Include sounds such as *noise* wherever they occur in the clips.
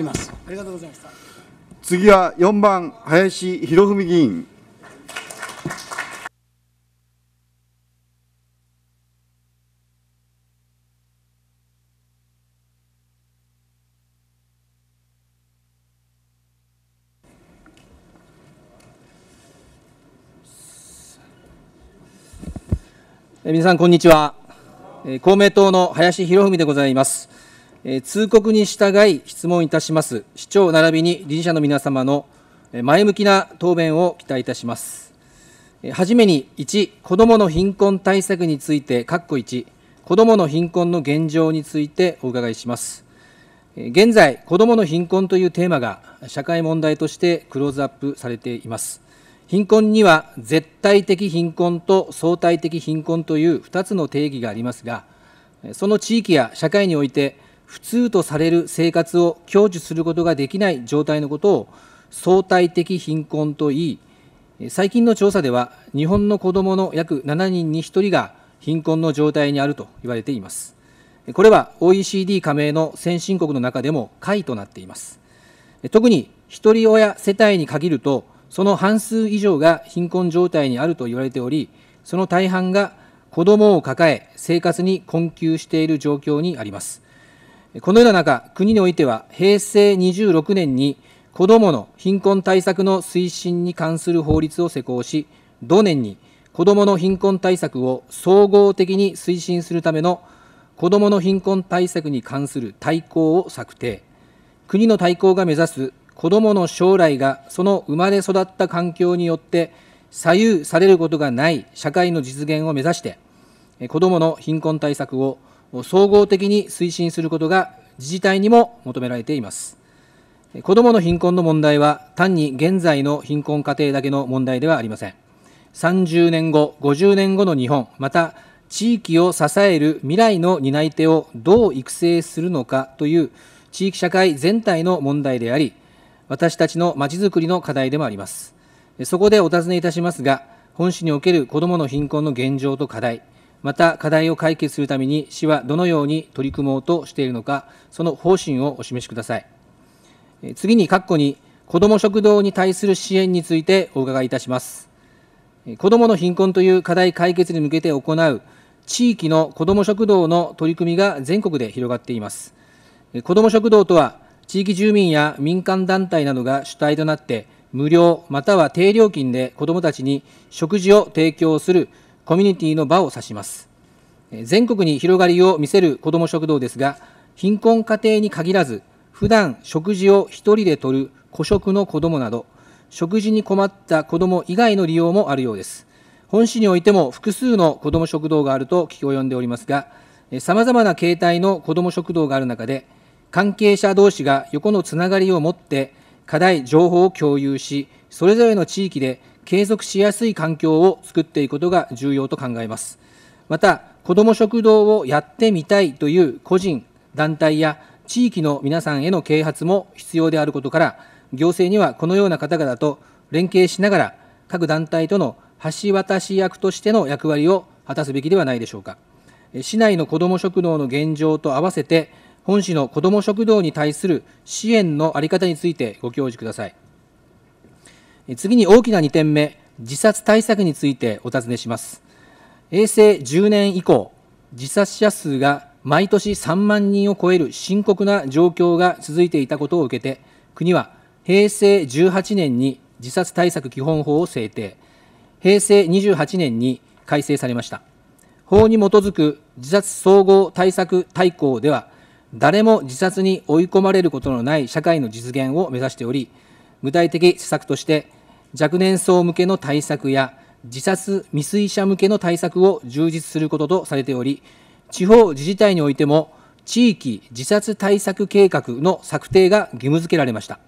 ります。ありがとうございました。次は四番、林博文議員。皆さんこんにちは公明党の林博文でございますえ通告に従い質問いたします市長並びに理事者の皆様の前向きな答弁を期待いたします。はじめに1、子どもの貧困対策について、括弧1、子どもの貧困の現状についてお伺いします。現在、子どもの貧困というテーマが社会問題としてクローズアップされています。貧困には絶対的貧困と相対的貧困という2つの定義がありますが、その地域や社会において、普通とされる生活を享受することができない状態のことを相対的貧困といい最近の調査では日本の子どもの約7人に1人が貧困の状態にあると言われていますこれは OECD 加盟の先進国の中でも下位となっています特に一人親世帯に限るとその半数以上が貧困状態にあると言われておりその大半が子どもを抱え生活に困窮している状況にありますこのような中、国においては平成26年に子どもの貧困対策の推進に関する法律を施行し、同年に子どもの貧困対策を総合的に推進するための子どもの貧困対策に関する大綱を策定、国の大綱が目指す子どもの将来がその生まれ育った環境によって左右されることがない社会の実現を目指して、子どもの貧困対策を総合的に推進することが自治体にも求められています。子どもの貧困の問題は単に現在の貧困家庭だけの問題ではありません。30年後、50年後の日本、また地域を支える未来の担い手をどう育成するのかという地域社会全体の問題であり、私たちのまちづくりの課題でもあります。そこでお尋ねいたしますが、本市における子どもの貧困の現状と課題、また課題を解決するために市はどのように取り組もうとしているのか、その方針をお示しください。次に、括弧に、子ども食堂に対する支援についてお伺いいたします。子どもの貧困という課題解決に向けて行う地域の子ども食堂の取り組みが全国で広がっています。子ども食堂とは、地域住民や民間団体などが主体となって、無料または低料金で子どもたちに食事を提供するコミュニティの場を指します。全国に広がりを見せる子ども食堂ですが、貧困家庭に限らず、普段食事を1人でとる孤食の子どもなど、食事に困った子ども以外の利用もあるようです。本市においても複数の子ども食堂があると聞き及んでおりますが、さまざまな形態の子ども食堂がある中で、関係者同士が横のつながりを持って、課題、情報を共有し、それぞれの地域で継続しやすい環境を作っていくことが重要と考えます。また、子ども食堂をやってみたいという個人、団体や地域の皆さんへの啓発も必要であることから、行政にはこのような方々と連携しながら、各団体との橋渡し役としての役割を果たすべきではないでしょうか。市内の子ども食堂の現状と合わせて、本市の子ども食堂に対する支援の在り方についてご教示ください。次に大きな2点目、自殺対策についてお尋ねします。平成10年以降、自殺者数が毎年3万人を超える深刻な状況が続いていたことを受けて、国は平成18年に自殺対策基本法を制定、平成28年に改正されました。法に基づく自殺総合対策大綱では、誰も自殺に追い込まれることのない社会の実現を目指しており、具体的施策として、若年層向けの対策や自殺未遂者向けの対策を充実することとされており地方自治体においても地域自殺対策計画の策定が義務付けられました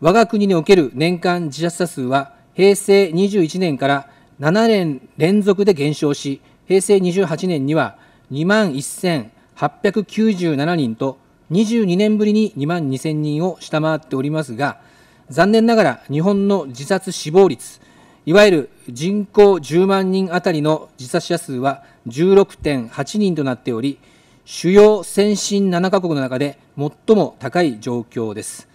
我が国における年間自殺者数は平成21年から7年連続で減少し平成28年には2万1897人と22年ぶりに2万2000人を下回っておりますが残念ながら日本の自殺死亡率、いわゆる人口10万人あたりの自殺者数は16.8人となっており、主要先進7カ国の中で最も高い状況です。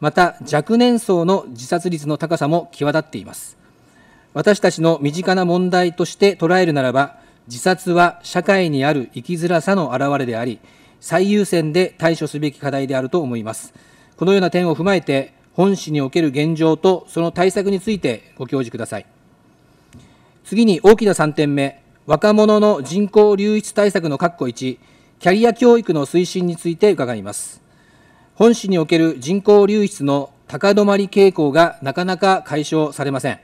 また若年層の自殺率の高さも際立っています。私たちの身近な問題として捉えるならば、自殺は社会にある生きづらさの表れであり、最優先で対処すべき課題であると思います。このような点を踏まえて、本市における現状とその対策についてご教示ください。次に大きな3点目、若者の人口流出対策の括弧1、キャリア教育の推進について伺います。本市における人口流出の高止まり傾向がなかなか解消されません。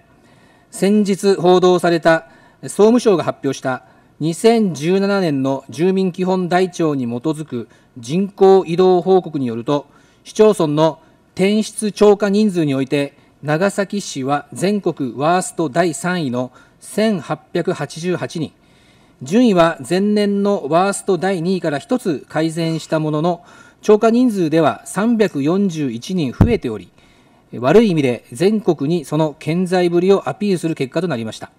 先日報道された総務省が発表した2017年の住民基本台帳に基づく人口移動報告によると、市町村の転出超過人数において、長崎市は全国ワースト第3位の1888人、順位は前年のワースト第2位から1つ改善したものの、超過人数では341人増えており、悪い意味で全国にその健在ぶりをアピールする結果となりました。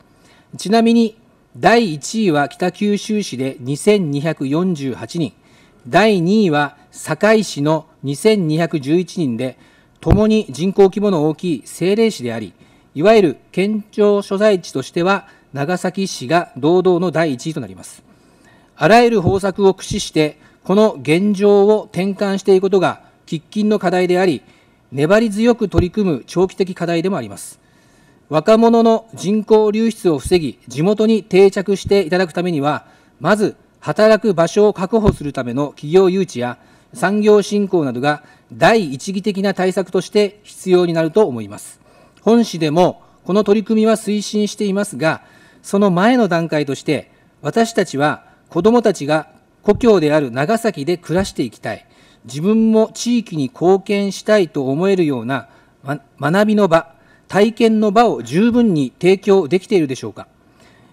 ちなみに、第1位は北九州市で2248人、第2位は堺市の2211人で、共に人口規模の大きい政令市であり、いわゆる県庁所在地としては、長崎市が堂々の第1位となります。あらゆる方策を駆使して、この現状を転換していくことが喫緊の課題であり、粘り強く取り組む長期的課題でもあります。若者の人口流出を防ぎ、地元に定着していただくためには、まず働く場所を確保するための企業誘致や、産業振興などが第一義的な対策として必要になると思います。本市でもこの取り組みは推進していますが、その前の段階として、私たちは子どもたちが故郷である長崎で暮らしていきたい、自分も地域に貢献したいと思えるような、学びの場、体験の場を十分に提供できているでしょうか。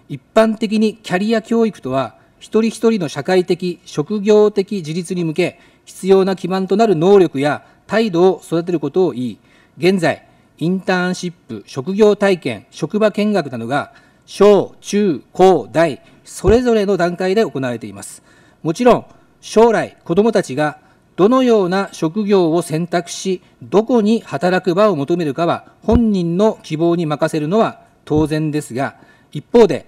一般的にキャリア教育とは、一人一人の社会的、職業的自立に向け、必要な基盤となる能力や態度を育てることを言い、現在、インターンシップ、職業体験、職場見学などが、小、中、高、大、それぞれの段階で行われています。もちろん、将来、子どもたちがどのような職業を選択し、どこに働く場を求めるかは、本人の希望に任せるのは当然ですが、一方で、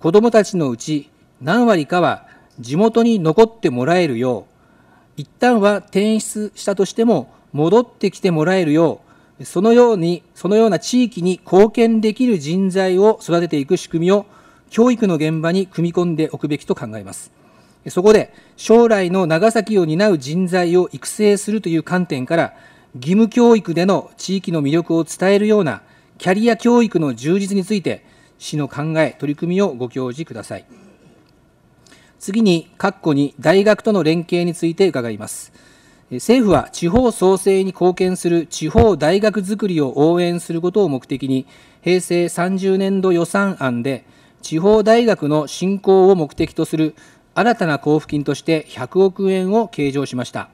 子どもたちのうち何割かは地元に残ってもらえるよう、一旦は転出したとしても戻ってきてもらえるようそのようにそのような地域に貢献できる人材を育てていく仕組みを教育の現場に組み込んでおくべきと考えますそこで将来の長崎を担う人材を育成するという観点から義務教育での地域の魅力を伝えるようなキャリア教育の充実について市の考え取り組みをご教示ください。次に、括弧に大学との連携について伺います。政府は地方創生に貢献する地方大学づくりを応援することを目的に、平成30年度予算案で、地方大学の振興を目的とする新たな交付金として100億円を計上しました。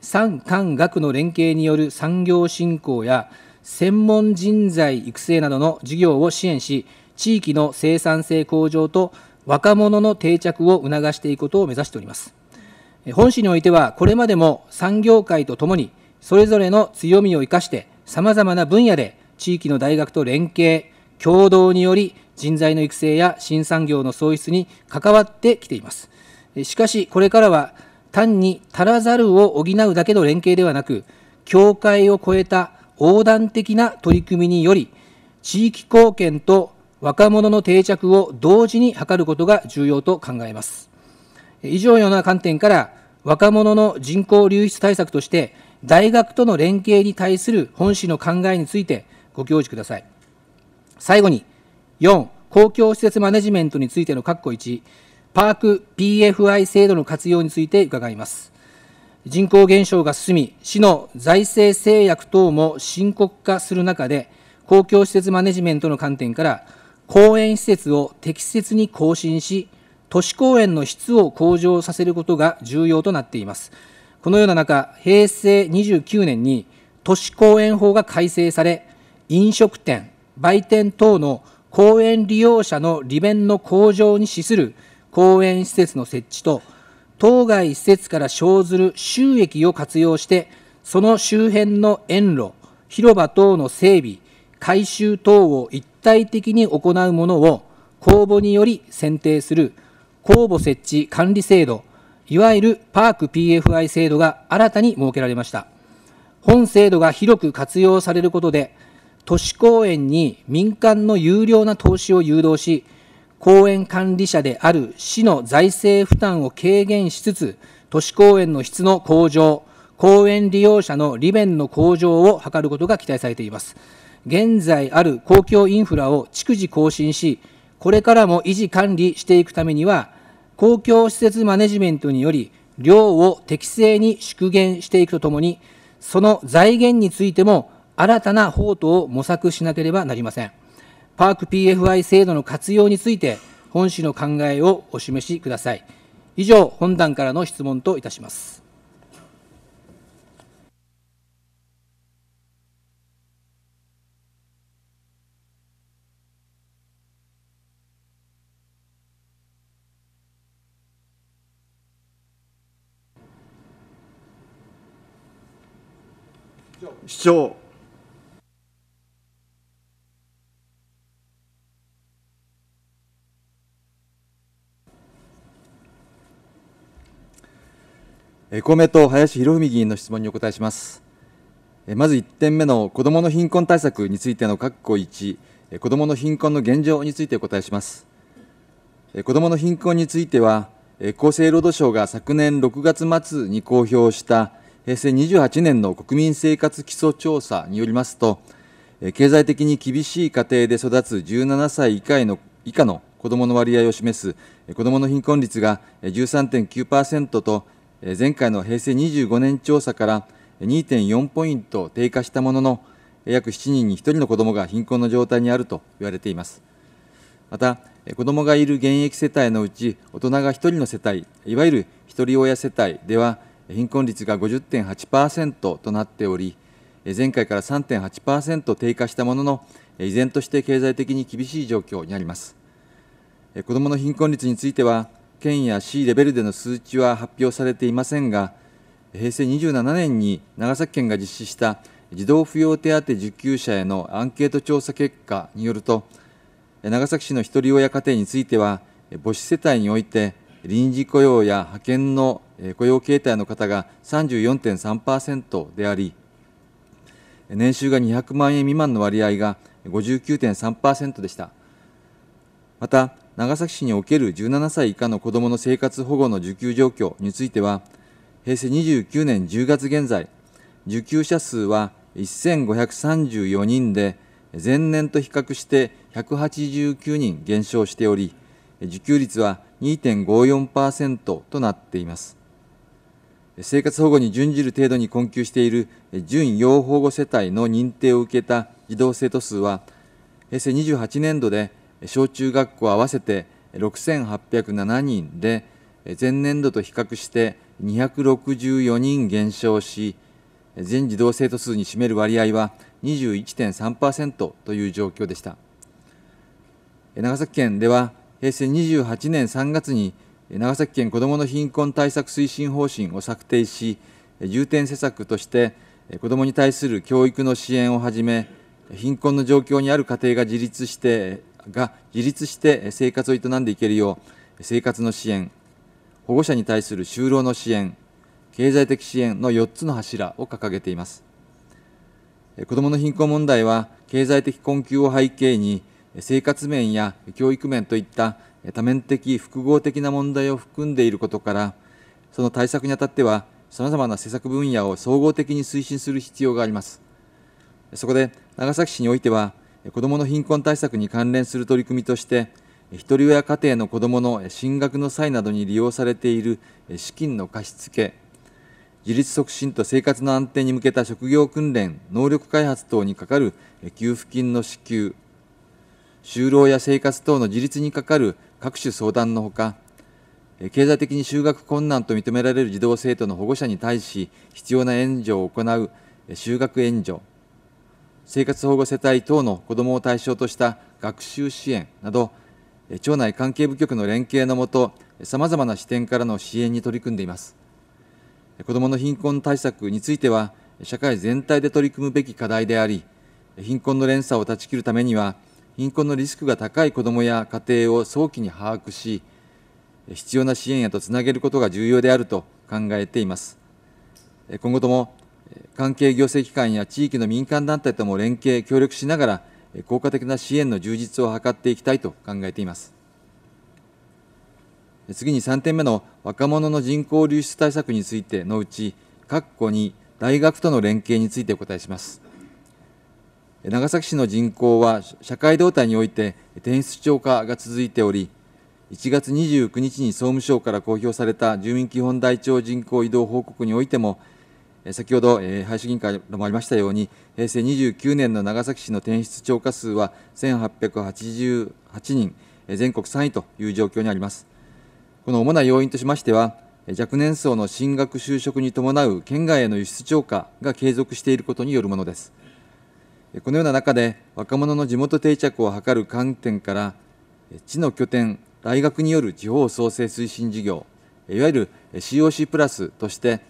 産官学の連携による産業振興や専門人材育成などの事業を支援し、地域の生産性向上と若者の定着を促していくことを目指しております。本市においては、これまでも産業界とともに、それぞれの強みを生かして、さまざまな分野で地域の大学と連携、共同により人材の育成や新産業の創出に関わってきています。しかし、これからは単に足らざるを補うだけの連携ではなく、境界を超えた横断的な取り組みにより、地域貢献と若者の定着を同時に図ることが重要と考えます。以上のような観点から、若者の人口流出対策として、大学との連携に対する本市の考えについてご教示ください。最後に、4、公共施設マネジメントについての括弧1、パーク PFI 制度の活用について伺います。人口減少が進み、市の財政制約等も深刻化する中で、公共施設マネジメントの観点から、公園施設を適切に更新し、都市公園の質を向上させることが重要となっています。このような中、平成29年に都市公園法が改正され、飲食店、売店等の公園利用者の利便の向上に資する公園施設の設置と、当該施設から生ずる収益を活用して、その周辺の園路、広場等の整備、改修等を一体的に行うものを公募により選定する公募設置管理制度、いわゆるパーク PFI 制度が新たに設けられました。本制度が広く活用されることで、都市公園に民間の有料な投資を誘導し、公園管理者である市の財政負担を軽減しつつ、都市公園の質の向上、公園利用者の利便の向上を図ることが期待されています。現在ある公共インフラを逐次更新し、これからも維持管理していくためには、公共施設マネジメントにより、量を適正に縮減していくとともに、その財源についても新たな法とを模索しなければなりません。パーク PFI 制度の活用について、本市の考えをお示しください。以上、本段からの質問といたします。主張公明党林博文議員の質問にお答えしますまず1点目の子どもの貧困対策についての括弧1子どもの貧困の現状についてお答えします子どもの貧困については厚生労働省が昨年6月末に公表した平成28年の国民生活基礎調査によりますと、経済的に厳しい家庭で育つ17歳以下の以下の子どもの割合を示す子どもの貧困率が13.9%と、前回の平成25年調査から2.4ポイント低下したものの、約7人に1人の子どもが貧困の状態にあると言われています。また、子どもがいる現役世帯のうち、大人が1人の世帯、いわゆる一人親世帯では、貧困率が50.8%となっており、前回から3.8%低下したものの、依然として経済的に厳しい状況にあります。子どもの貧困率については、県や市レベルでの数値は発表されていませんが、平成27年に長崎県が実施した児童扶養手当受給者へのアンケート調査結果によると、長崎市のひとり親家庭については、母子世帯において、臨時雇用や派遣の雇用形態の方が34.3%であり、年収が200万円未満の割合が59.3%でした。また、長崎市における17歳以下の子どもの生活保護の受給状況については、平成29年10月現在、受給者数は1534人で、前年と比較して189人減少しており、受給率は2.54%となっています。生活保護に準じる程度に困窮している準要保護世帯の認定を受けた児童生徒数は、平成28年度で小中学校合わせて6807人で、前年度と比較して264人減少し、全児童生徒数に占める割合は21.3%という状況でした。長崎県では平成28年3月に長崎県子どもの貧困対策推進方針を策定し、重点施策として、子どもに対する教育の支援をはじめ、貧困の状況にある家庭が自立してが自立して生活を営んでいけるよう、生活の支援、保護者に対する就労の支援、経済的支援の4つの柱を掲げています。子どもの貧困問題は、経済的困窮を背景に、生活面や教育面といった多面的複合的な問題を含んでいることからその対策にあたってはさまざまな施策分野を総合的に推進する必要がありますそこで長崎市においては子どもの貧困対策に関連する取り組みとしてひとり親家庭の子どもの進学の際などに利用されている資金の貸付自立促進と生活の安定に向けた職業訓練能力開発等にかかる給付金の支給就労や生活等の自立にかかる各種相談のほか、経済的に就学困難と認められる児童生徒の保護者に対し、必要な援助を行う就学援助、生活保護世帯等の子どもを対象とした学習支援など、町内関係部局の連携のもと、さまざまな視点からの支援に取り組んでいます。子どもの貧困対策については、社会全体で取り組むべき課題であり、貧困の連鎖を断ち切るためには、貧困のリスクが高い子どもや家庭を早期に把握し、必要な支援へとつなげることが重要であると考えています。今後とも関係行政機関や地域の民間団体とも連携、協力しながら、効果的な支援の充実を図っていきたいと考えています。次に3点目の若者の人口流出対策についてのうち、括弧に大学との連携についてお答えします。長崎市の人口は社会動態において転出超過が続いており、1月29日に総務省から公表された住民基本台帳人口移動報告においても、先ほど、林議員からもありましたように、平成29年の長崎市の転出超過数は1888人、全国3位という状況にあります。この主な要因としましては、若年層の進学・就職に伴う県外への輸出超過が継続していることによるものです。このような中で若者の地元定着を図る観点から地の拠点大学による地方創生推進事業いわゆる COC プラスとして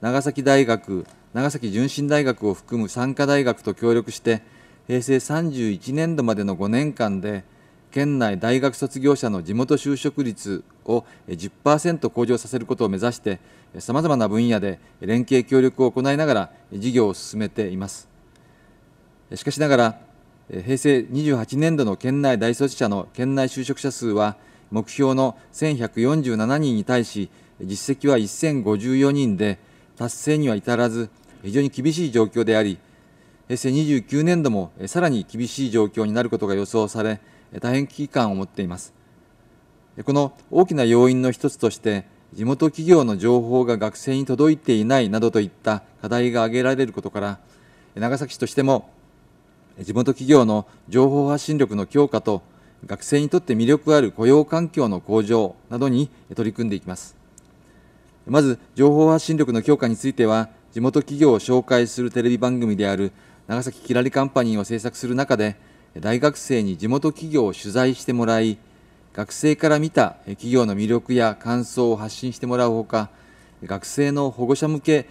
長崎大学長崎純真大学を含む参加大学と協力して平成31年度までの5年間で県内大学卒業者の地元就職率を10%向上させることを目指してさまざまな分野で連携協力を行いながら事業を進めています。しかしながら、平成28年度の県内大卒者の県内就職者数は、目標の1147人に対し、実績は1054人で、達成には至らず、非常に厳しい状況であり、平成29年度もさらに厳しい状況になることが予想され、大変危機感を持っています。この大きな要因の一つとして、地元企業の情報が学生に届いていないなどといった課題が挙げられることから、長崎市としても地元企業の情報発信力の強化と学生にとって魅力ある雇用環境の向上などに取り組んでいきますまず情報発信力の強化については地元企業を紹介するテレビ番組である長崎きらりカンパニーを制作する中で大学生に地元企業を取材してもらい学生から見た企業の魅力や感想を発信してもらうほか学生の保護者向け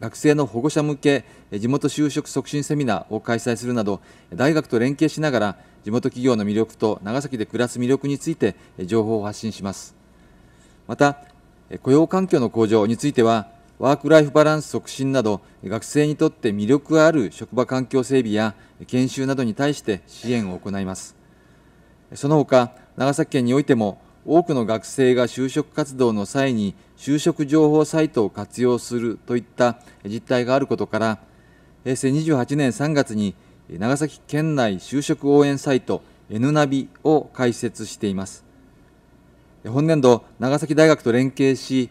学生の保護者向け地元就職促進セミナーを開催するなど大学と連携しながら地元企業の魅力と長崎で暮らす魅力について情報を発信しますまた雇用環境の向上についてはワーク・ライフ・バランス促進など学生にとって魅力ある職場環境整備や研修などに対して支援を行いますその他長崎県においても多くの学生が就職活動の際に就職情報サイトを活用するといった実態があることから平成28年3月に長崎県内就職応援サイト N ナビを開設しています本年度長崎大学と連携し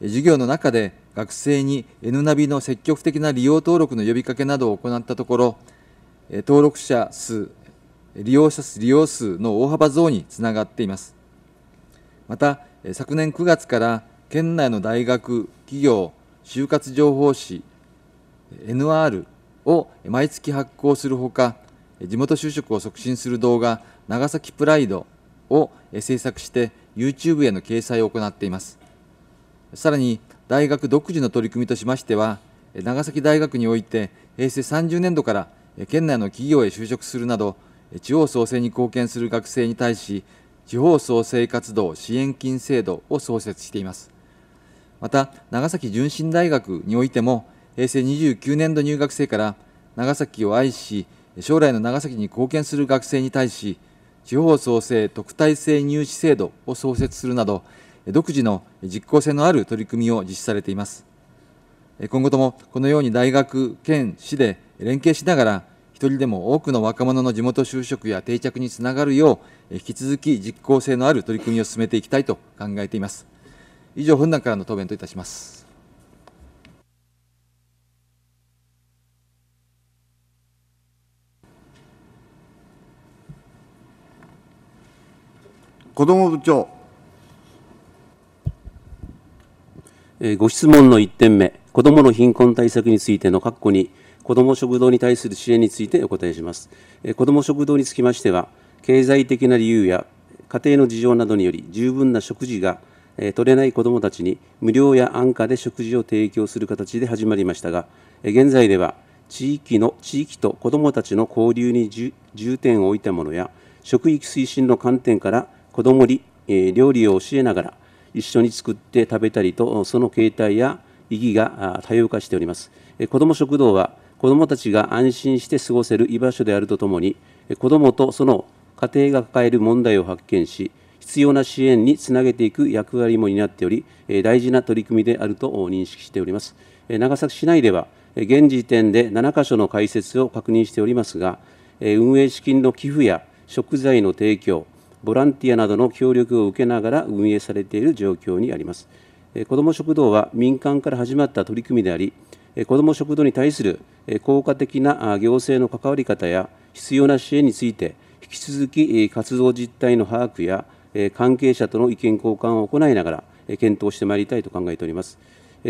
授業の中で学生に N ナビの積極的な利用登録の呼びかけなどを行ったところ登録者数利用者数利用数の大幅増につながっていますまた昨年9月から県内の大学企業就活情報誌 NR を毎月発行するほか地元就職を促進する動画長崎プライドを制作して YouTube への掲載を行っていますさらに大学独自の取り組みとしましては長崎大学において平成30年度から県内の企業へ就職するなど地方創生に貢献する学生に対し地方創生活動支援金制度を創設していますまた長崎純真大学においても平成29年度入学生から長崎を愛し将来の長崎に貢献する学生に対し地方創生特待生入試制度を創設するなど独自の実効性のある取り組みを実施されています今後ともこのように大学県市で連携しながら一人でも多くの若者の地元就職や定着につながるよう引き続き実効性のある取り組みを進めていきたいと考えています以上、本段からの答弁といたします。子ども部長。ご質問の1点目、子どもの貧困対策についての括弧に、子ども食堂に対する支援についてお答えします。子ども食堂につきましては、経済的な理由や家庭の事情などにより十分な食事がえ取れない子どもたちに無料や安価で食事を提供する形で始まりましたが、え現在では地域の地域と子どもたちの交流に重点を置いたものや食育推進の観点から子どもに、え料理を教えながら一緒に作って食べたりとその形態や意義が多様化しております。え子ども食堂は子どもたちが安心して過ごせる居場所であるとともに子どもとその家庭が抱える問題を発見し必要な支援につなげていく役割も担っており、大事な取り組みであると認識しております。長崎市内では、現時点で7か所の開設を確認しておりますが、運営資金の寄付や食材の提供、ボランティアなどの協力を受けながら運営されている状況にあります。子ども食堂は民間から始まった取り組みであり、子ども食堂に対する効果的な行政の関わり方や必要な支援について、引き続き活動実態の把握や関係者との意見交換を行いながら、検討してまいりたいと考えております。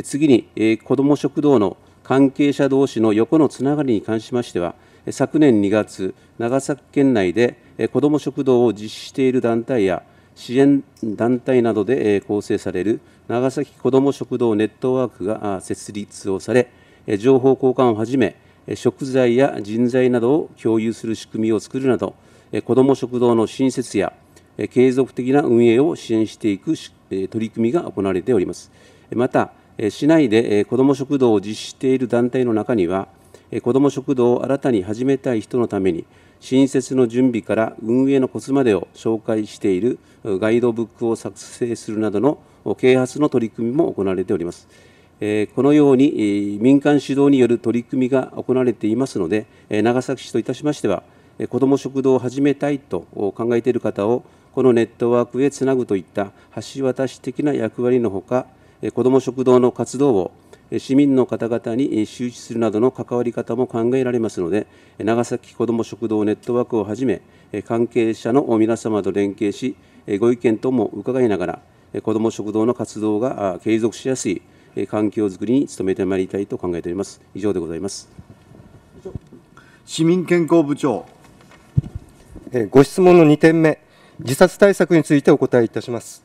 次に、子ども食堂の関係者同士の横のつながりに関しましては、昨年2月、長崎県内で子ども食堂を実施している団体や、支援団体などで構成される長崎子ども食堂ネットワークが設立をされ、情報交換をはじめ、食材や人材などを共有する仕組みを作るなど、子ども食堂の新設や継続的な運営を支援していく取り組みが行われております。また、市内で子ども食堂を実施している団体の中には、子ども食堂を新たに始めたい人のために、新設の準備から運営のコツまでを紹介しているガイドブックを作成するなどの啓発の取り組みも行われております。このように民間主導による取り組みが行われていますので、長崎市といたしましては、子ども食堂を始めたいと考えている方をこのネットワークへつなぐといった橋渡し的な役割のほか、子ども食堂の活動を市民の方々に周知するなどの関わり方も考えられますので、長崎子ども食堂ネットワークをはじめ、関係者の皆様と連携し、ご意見等も伺いながら、子ども食堂の活動が継続しやすい環境づくりに努めてまいりたいと考えております。以上でございます。市民健康部長。ご質問の2点目。自殺対策についてお答えいたします。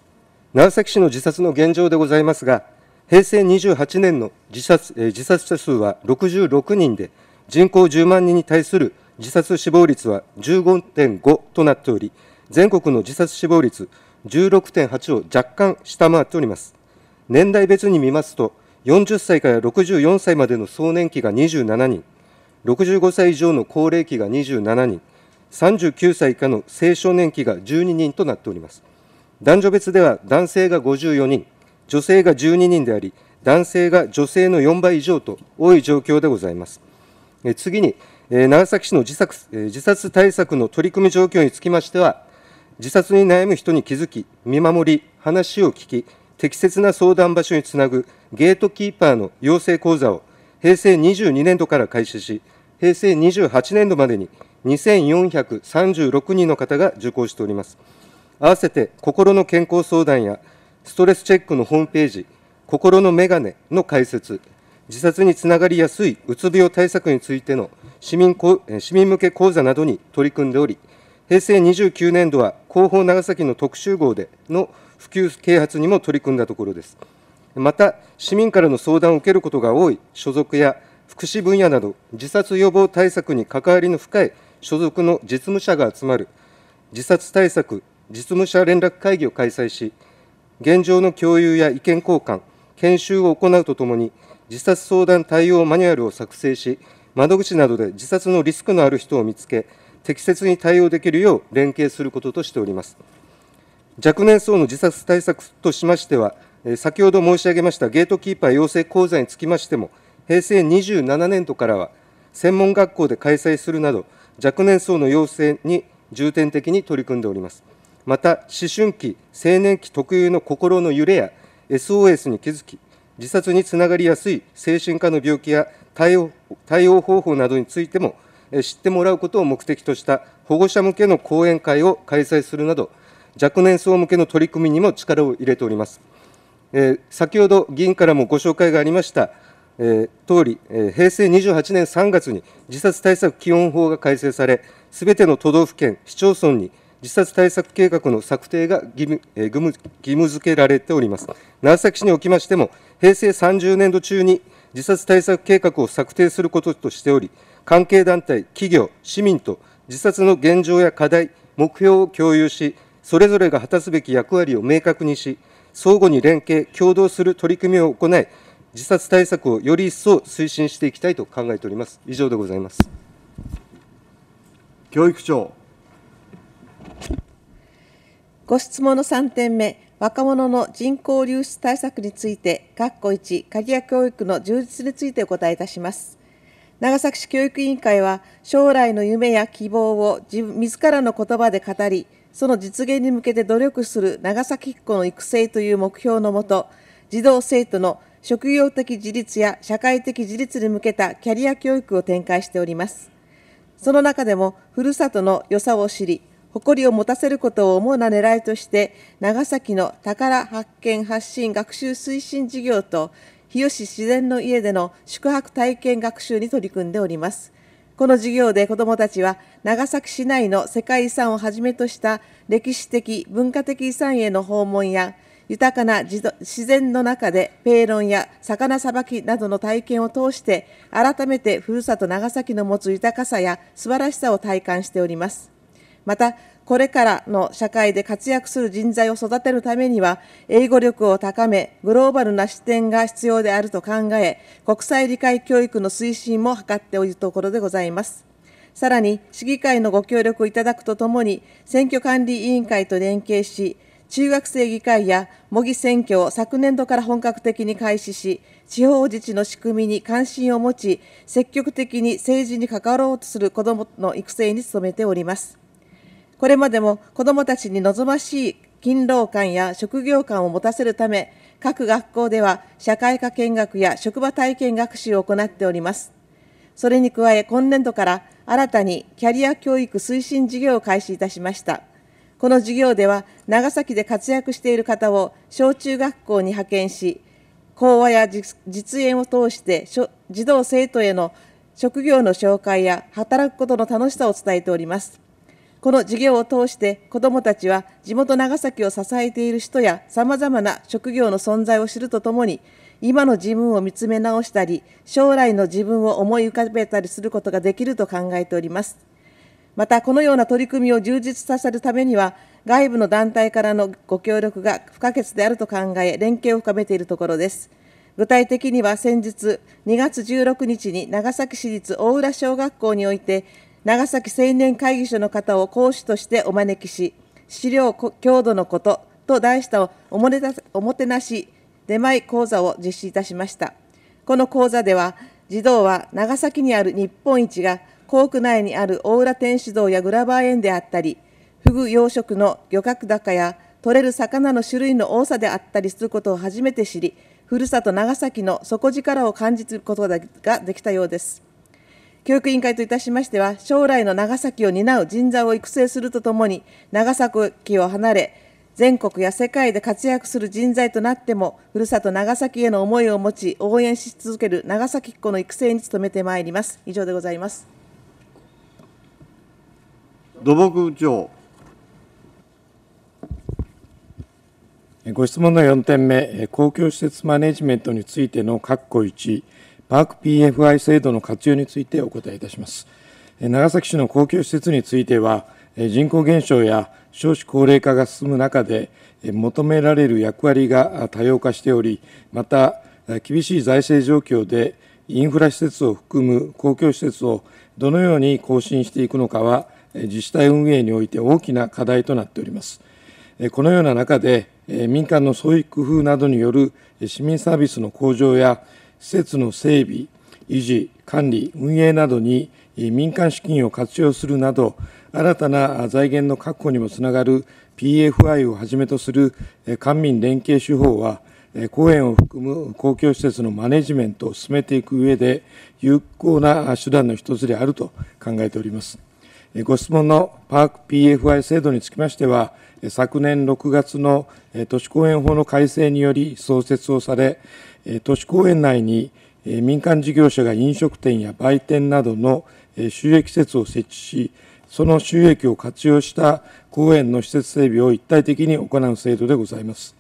長崎市の自殺の現状でございますが、平成28年の自殺,、え自殺者数は66人で、人口10万人に対する自殺死亡率は15.5となっており、全国の自殺死亡率16.8を若干下回っております。年代別に見ますと、40歳から64歳までの壮年期が27人、65歳以上の高齢期が27人、39歳以下の青少年期が12人となっております。男女別では男性が54人、女性が12人であり、男性が女性の4倍以上と多い状況でございます。次に、長崎市の自殺自殺対策の取り組み状況につきましては、自殺に悩む人に気づき、見守り、話を聞き、適切な相談場所につなぐゲートキーパーの養成講座を平成22年度から開始し、平成28年度までに2436人の方が受講しております。合わせて、心の健康相談や、ストレスチェックのホームページ、心のメガネの解説、自殺につながりやすいうつ病対策についての市民市民向け講座などに取り組んでおり、平成29年度は広報長崎の特集号での普及啓発にも取り組んだところです。また、市民からの相談を受けることが多い所属や福祉分野など、自殺予防対策に関わりの深い所属の実務者が集まる自殺対策実務者連絡会議を開催し、現状の共有や意見交換、研修を行うとともに、自殺相談対応マニュアルを作成し、窓口などで自殺のリスクのある人を見つけ、適切に対応できるよう連携することとしております。若年層の自殺対策としましては、先ほど申し上げましたゲートキーパー養成講座につきましても、平成27年度からは、専門学校で開催するなど、若年層の養成に重点的に取り組んでおります。また、思春期、青年期特有の心の揺れや SOS に気づき、自殺につながりやすい精神科の病気や対応対応方法などについても知ってもらうことを目的とした保護者向けの講演会を開催するなど、若年層向けの取り組みにも力を入れております。えー、先ほど議員からもご紹介がありました通り、平成28年3月に自殺対策基本法が改正され、すべての都道府県、市町村に自殺対策計画の策定が義務義務義務付けられております。長崎市におきましても、平成30年度中に自殺対策計画を策定することとしており、関係団体、企業、市民と自殺の現状や課題、目標を共有し、それぞれが果たすべき役割を明確にし、相互に連携、協同する取り組みを行い、自殺対策をより一層推進していきたいと考えております。以上でございます。教育長。ご質問の3点目、若者の人口流出対策について、括弧1、鍵屋教育の充実についてお答えいたします。長崎市教育委員会は、将来の夢や希望を自自らの言葉で語り、その実現に向けて努力する長崎っ子の育成という目標のもと、児童生徒の職業的自立や社会的自立に向けたキャリア教育を展開しております。その中でも、ふるさとの良さを知り、誇りを持たせることを主な狙いとして、長崎の宝発見発信学習推進事業と、日吉自然の家での宿泊体験学習に取り組んでおります。この授業で子どもたちは長崎市内の世界遺産をはじめとした歴史的文化的遺産への訪問や豊かな自然の中でペーロンや魚さばきなどの体験を通して改めてふるさと長崎の持つ豊かさや素晴らしさを体感しておりますまたこれからの社会で活躍する人材を育てるためには英語力を高めグローバルな視点が必要であると考え国際理解教育の推進も図っておるところでございますさらに市議会のご協力をいただくとともに選挙管理委員会と連携し中学生議会や模擬選挙を昨年度から本格的に開始し、地方自治の仕組みに関心を持ち、積極的に政治に関わろうとする子どもの育成に努めております。これまでも子どもたちに望ましい勤労感や職業観を持たせるため、各学校では社会科見学や職場体験学習を行っております。それに加え、今年度から新たにキャリア教育推進事業を開始いたしました。この授業では長崎で活躍している方を小中学校に派遣し講話や実演を通して児童生徒への職業の紹介や働くことの楽しさを伝えておりますこの授業を通して子どもたちは地元長崎を支えている人やさまざまな職業の存在を知るとともに今の自分を見つめ直したり将来の自分を思い浮かべたりすることができると考えております。またこのような取り組みを充実させるためには外部の団体からのご協力が不可欠であると考え連携を深めているところです具体的には先日2月16日に長崎市立大浦小学校において長崎青年会議所の方を講師としてお招きし資料強度のことと題したおもてなし出前講座を実施いたしましたこの講座では児童は長崎にある日本一が校区内にある大浦天主堂やグラバー園であったり、フグ養殖の漁獲高や取れる魚の種類の多さであったりすることを初めて知り、ふるさと長崎の底力を感じることができたようです。教育委員会といたしましては、将来の長崎を担う人材を育成するとともに、長崎を離れ、全国や世界で活躍する人材となっても、ふるさと長崎への思いを持ち、応援し続ける長崎っ子の育成に努めてまいります。以上でございます。土木部長。ご質問の4点目、公共施設マネジメントについての括弧1、パーク PFI 制度の活用についてお答えいたします。長崎市の公共施設については、人口減少や少子高齢化が進む中で、求められる役割が多様化しており、また、厳しい財政状況で、インフラ施設を含む公共施設をどのように更新していくのかは、自治体運営において大きな課題となっております。このような中で、民間の創意工夫などによる市民サービスの向上や、施設の整備、維持、管理、運営などに民間資金を活用するなど、新たな財源の確保にもつながる PFI をはじめとする官民連携手法は、公園を含む公共施設のマネジメントを進めていく上で、有効な手段の一つであると考えております。ご質問のパーク PFI 制度につきましては、昨年6月の都市公園法の改正により創設をされ、都市公園内に民間事業者が飲食店や売店などの収益施設を設置し、その収益を活用した公園の施設整備を一体的に行う制度でございます。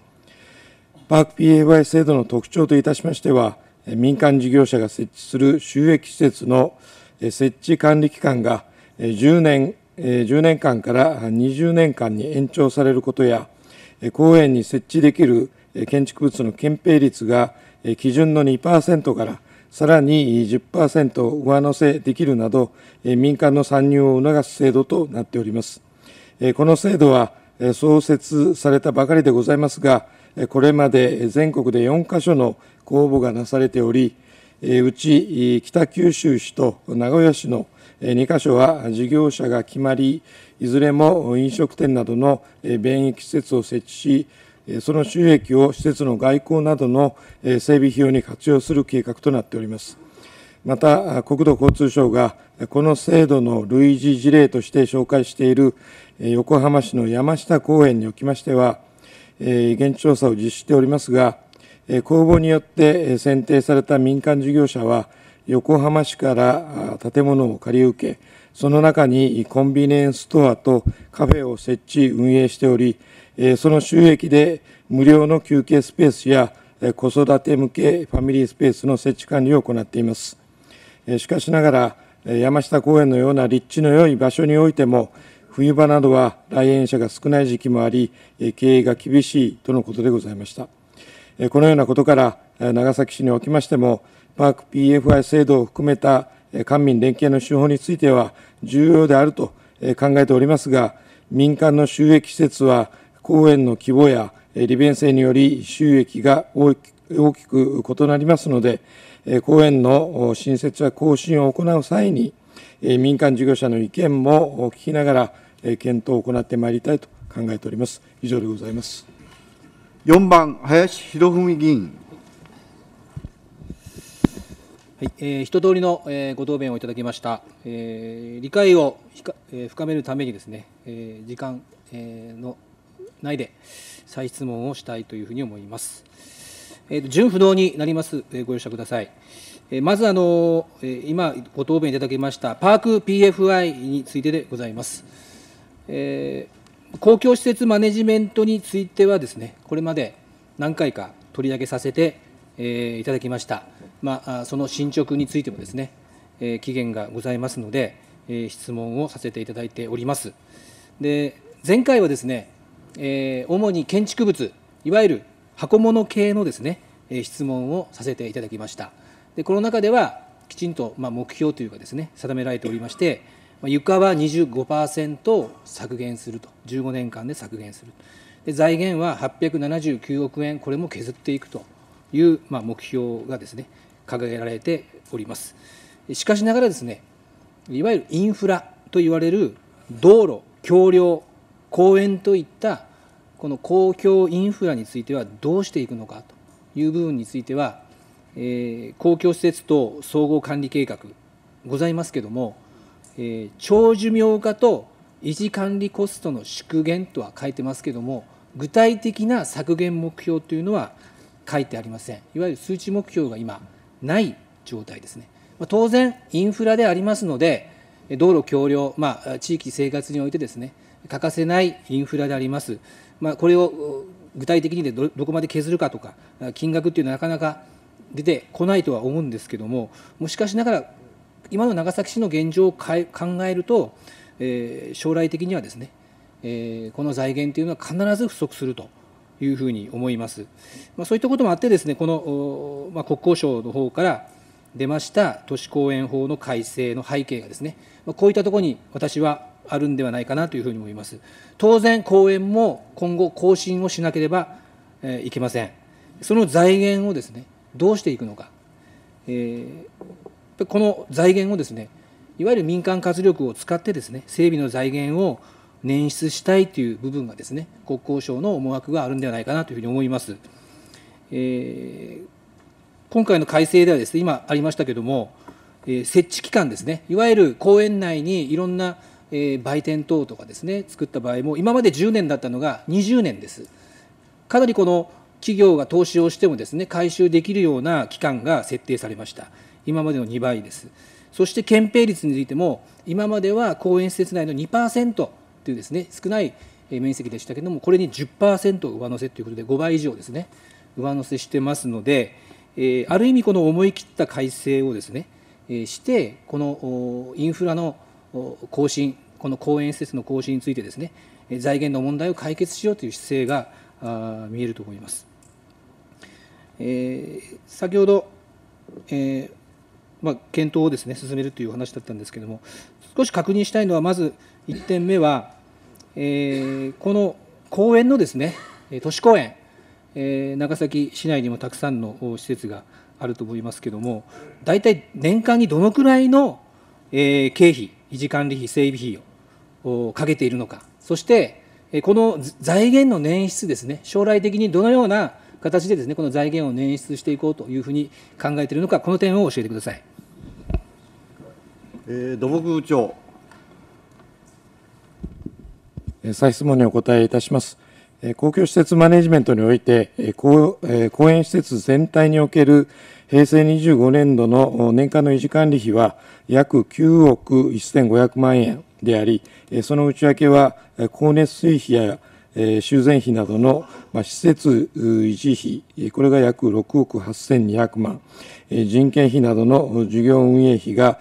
パーク p f i 制度の特徴といたしましては、民間事業者が設置する収益施設の設置管理機関が10年 ,10 年間から20年間に延長されることや公園に設置できる建築物の憲兵率が基準の2%からさらに10%上乗せできるなど民間の参入を促す制度となっておりますこの制度は創設されたばかりでございますがこれまで全国で4カ所の公募がなされておりうち北九州市と名古屋市の2か所は事業者が決まり、いずれも飲食店などの便益施設を設置し、その収益を施設の外交などの整備費用に活用する計画となっております。また、国土交通省がこの制度の類似事例として紹介している横浜市の山下公園におきましては、現地調査を実施しておりますが、公募によって選定された民間事業者は、横浜市から建物を借り受け、その中にコンビニエンスストアとカフェを設置、運営しており、その収益で無料の休憩スペースや子育て向けファミリースペースの設置管理を行っています。しかしながら、山下公園のような立地の良い場所においても、冬場などは来園者が少ない時期もあり、経営が厳しいとのことでございました。このようなことから、長崎市におきましても、パーク PFI 制度を含めた官民連携の手法については重要であると考えておりますが、民間の収益施設は公園の規模や利便性により収益が大きく異なりますので、公園の新設や更新を行う際に、民間事業者の意見も聞きながら検討を行ってまいりたいと考えております。以上でございます。4番、林博文議員。はい、えー、一通りの、えー、ご答弁をいただきました。えー、理解をひか、えー、深めるためにですね、えー、時間、えー、の内で再質問をしたいというふうに思います。えー、順不動になります、えー、ご容赦ください。えー、まずあの、えー、今ご答弁いただきましたパーク PFI についてでございます。えー、公共施設マネジメントについてはですね、これまで何回か取り上げさせて、えー、いただきました。まあ、その進捗についてもですね、え期限がございますので、え質問をさせていただいております。で前回はですね、え主に建築物、いわゆる箱物系のですね、え質問をさせていただきました。でこの中ではきちんと、ま目標というかですね定められておりまして、ま床は25%削減すると15年間で削減するで財源は879億円これも削っていくという、ま目標がですね、掲げられておりますしかしながらですねいわゆるインフラといわれる道路橋梁公園といったこの公共インフラについてはどうしていくのかという部分については、えー、公共施設等総合管理計画ございますけども、えー、長寿命化と維持管理コストの縮減とは書いてますけども具体的な削減目標というのは書いてありませんいわゆる数値目標が今ない状態ですね。ま当然、インフラでありますので、道路橋梁、まあ、地域生活においてですね、欠かせないインフラであります。まあ、これを具体的にでどこまで削るかとか、金額っていうのはなかなか出てこないとは思うんですけども、もしかしながら、今の長崎市の現状を考えると、えー、将来的にはですね、えー、この財源というのは必ず不足すると。いうふうに思います。まあ、そういったこともあってですね、この、まあ、国交省の方から出ました都市公園法の改正の背景がですね、まあ、こういったところに私はあるんではないかなというふうに思います。当然、公園も今後更新をしなければ、えいけません。その財源をですね、どうしていくのか。えー、この財源をですね、いわゆる民間活力を使ってですね、整備の財源を捻出したいという部分がですね国交省の思惑があるんではないかなというふうに思います。えー、今回の改正ではですね今ありましたけども、えー、設置期間ですねいわゆる公園内にいろんな、えー、売店等とかですね作った場合も今まで10年だったのが20年です。かなりこの企業が投資をしてもですね回収できるような期間が設定されました。今までの2倍です。そして憲兵率についても、今までは公園施設内の2%というですね少ない面積でしたけれどもこれに10%上乗せということで5倍以上ですね上乗せしてますので、えある意味この思い切った改正をですね、えしてこのインフラの更新この公園施設の更新についてですね財源の問題を解決しようという姿勢が見えると思います。え先ほど、えまあ、検討をです、ね、進めるという話だったんですけれども、少し確認したいのは、まず、1点目は、えー、この公園のですね都市公園、えー、長崎市内にもたくさんの施設があると思いますけども大体年間にどのくらいの、えー、経費維持管理費整備費をかけているのかそしてこの財源の捻出ですね将来的にどのような形でですねこの財源を捻出していこうというふうに考えているのかこの点を教えてください。えー、土木部長再質問にお答えいたします。公共施設マネジメントにおいて、公園施設全体における平成25年度の年間の維持管理費は約9億1500万円であり、その内訳は光熱水費や修繕費などの施設維持費、これが約6億8200万、人件費などの事業運営費が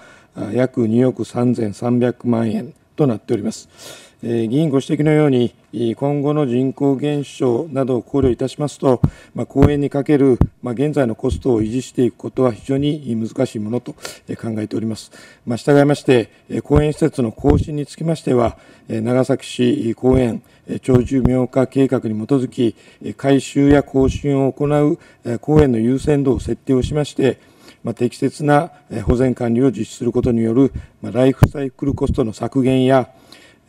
約2億3300万円となっております。え議員ご指摘のように、今後の人口減少などを考慮いたしますと、まあ、公園にかける、まあ、現在のコストを維持していくことは非常に難しいものと考えております。まあ、従いまして、公園施設の更新につきましては、長崎市公園長寿命化計画に基づき、改修や更新を行う公園の優先度を設定をしまして、まあ、適切な保全管理を実施することによる、まあ、ライフサイクルコストの削減や、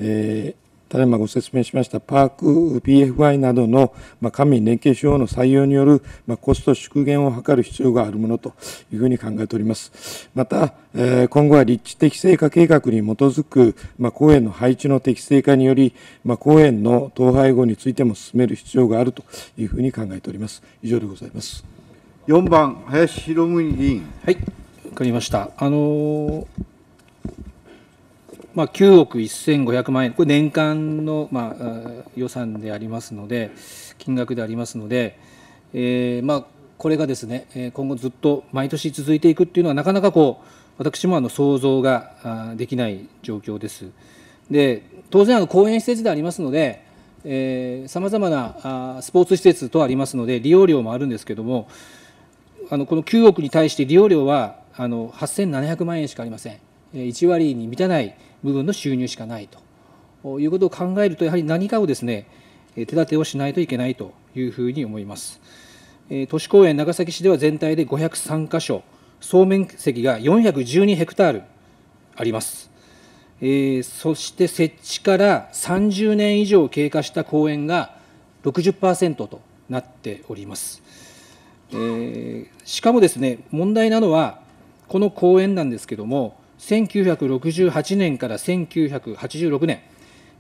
えー、ただいまご説明しましたパーク PFI などの、まあ、官民連携手法の採用による、まあ、コスト縮減を図る必要があるものというふうに考えております。また、えー、今後は立地適正化計画に基づく、まあ、公園の配置の適正化により、まあ、公園の統廃合についても進める必要があるというふうに考えております。以上でございます。4番林博文議員。はい、わかりました。あのーまあ、9億1500万円、これ年間の、まあ、予算でありますので、金額でありますので、えーまあ、これがですね、今後ずっと毎年続いていくっていうのは、なかなかこう、私もあの想像ができない状況です。で、当然、公園施設でありますので、さまざまなあスポーツ施設とありますので、利用料もあるんですけれども、あのこの9億に対して利用料はあの8700万円しかありません。1割に満たない部分の収入しかないということを考えると、やはり何かをですね、手立てをしないといけないというふうに思います。都市公園長崎市では全体で503か所、総面積が412ヘクタールあります。えそして設置から30年以上経過した公園が60%となっております。えしかもですね問題なのはこの公園なんですけれども1968年から1986年、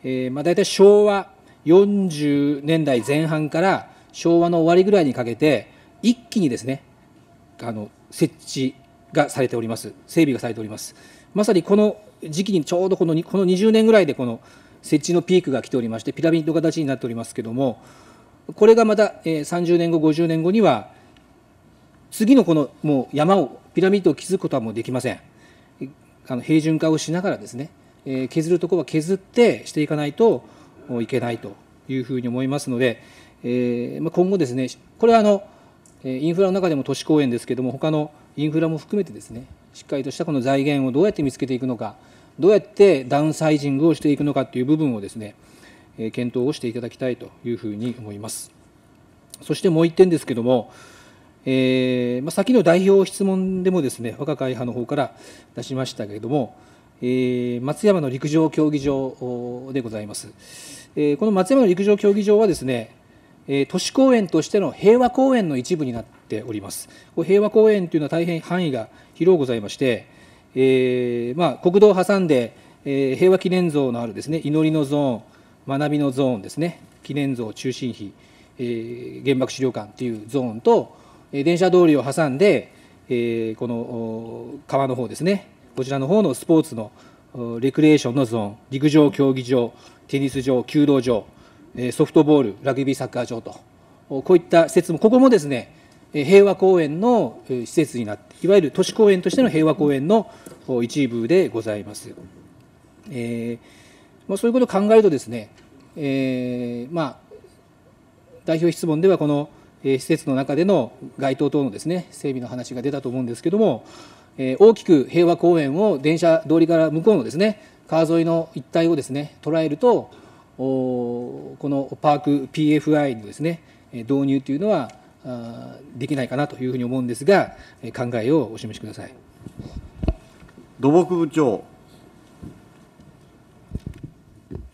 えーまあ、大体昭和40年代前半から昭和の終わりぐらいにかけて一気にですねあの設置がされております整備がされておりますまさにこの時期にちょうどこのこの20年ぐらいでこの設置のピークが来ておりましてピラミッド形になっておりますけれどもこれがまた30年後50年後には次のこのもう山をピラミッドを築くことはもうできませんあの平準化をしながらですね、え削るところは削ってしていかないといけないというふうに思いますので、えま今後ですねこれはあのインフラの中でも都市公園ですけども他のインフラも含めてですねしっかりとしたこの財源をどうやって見つけていくのかどうやってダウンサイジングをしていくのかという部分をですね検討をしていただきたいというふうに思います。そしてもう1点ですけども、えーまあ、先の代表質問でもですね、若会派の方から出しましたけれども、えー、松山の陸上競技場でございます。えー、この松山の陸上競技場はですね、えー、都市公園としての平和公園の一部になっております。平和公園というのは大変範囲が広ございまして、えーまあ、国道を挟んで、えー、平和記念像のあるですね、祈りのゾーン、学びのゾーンですね、記念像中心碑、えー、原爆資料館というゾーンと、電車通りを挟んで、えこの川の方ですねこちらの方のスポーツのレクリエーションのゾーン陸上競技場テニス場弓道場ソフトボールラグビーサッカー場とこういった施設もここもですね平和公園の施設になっていわゆる都市公園としての平和公園の一部でございます。えーまあ、そういうことを考えるとですね、えーまあ、代表質問ではこのえ施設の中での街灯等のですね整備の話が出たと思うんですけども、え大きく平和公園を電車通りから向こうのですね川沿いの一帯をですね捉えるとこのパーク PFI のですね導入というのはできないかなというふうに思うんですが考えをお示しください土木部長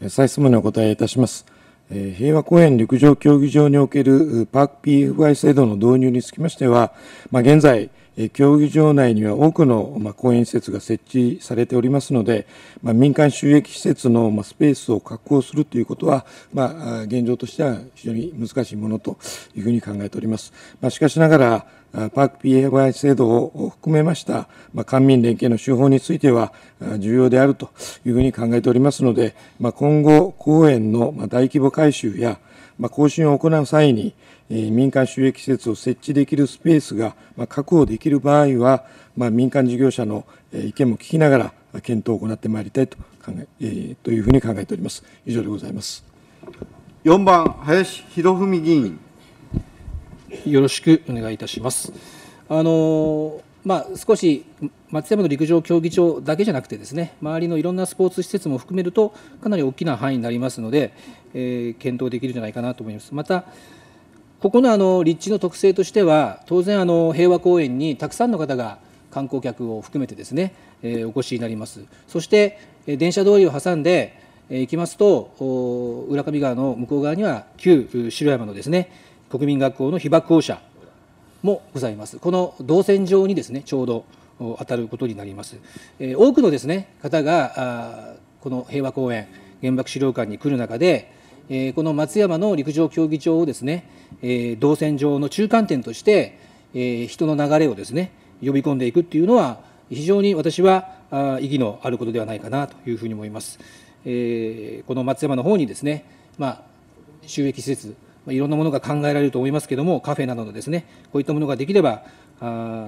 再質問にお答えいたします。平和公園陸上競技場におけるパーク PFI 制度の導入につきましては、まあ、現在、競技場内には多くの公園施設が設置されておりますので、まあ、民間収益施設のスペースを確保するということは、まあ、現状としては非常に難しいものというふうに考えております。まあ、しかしながらパーク p f i 制度を含めました、まあ、官民連携の手法については重要であるというふうに考えておりますので、まあ、今後、公園の大規模改修や、まあ、更新を行う際に、民間収益施設を設置できるスペースが確保できる場合は、まあ、民間事業者の意見も聞きながら検討を行ってまいりたいと考え、えー、というふうに考えております。以上でございます。4番林博文議員よろしくお願いいたします。あのまあ、少し松山の陸上競技場だけじゃなくてですね周りのいろんなスポーツ施設も含めるとかなり大きな範囲になりますので、えー、検討できるんじゃないかなと思います。またここのあの立地の特性としては当然あの平和公園にたくさんの方が観光客を含めてですね、えー、お越しになりますそして電車通りを挟んで行きますと浦上川の向こう側には旧城山のですね国民学校の被爆校舎もございます。この動線上にですね、ちょうど当たることになります。え多くのですね、方がこの平和公園原爆資料館に来る中で、えこの松山の陸上競技場をですね、え動線上の中間点として、え人の流れをですね呼び込んでいくっていうのは非常に私は意義のあることではないかなというふうに思います。えこの松山の方にですね、まあ、収益施設まあ、いろんなものが考えられると思いますけどもカフェなどのですねこういったものができればあ